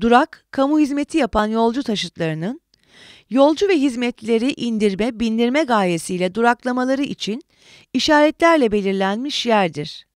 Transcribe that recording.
Durak, kamu hizmeti yapan yolcu taşıtlarının yolcu ve hizmetleri indirme, bindirme gayesiyle duraklamaları için işaretlerle belirlenmiş yerdir.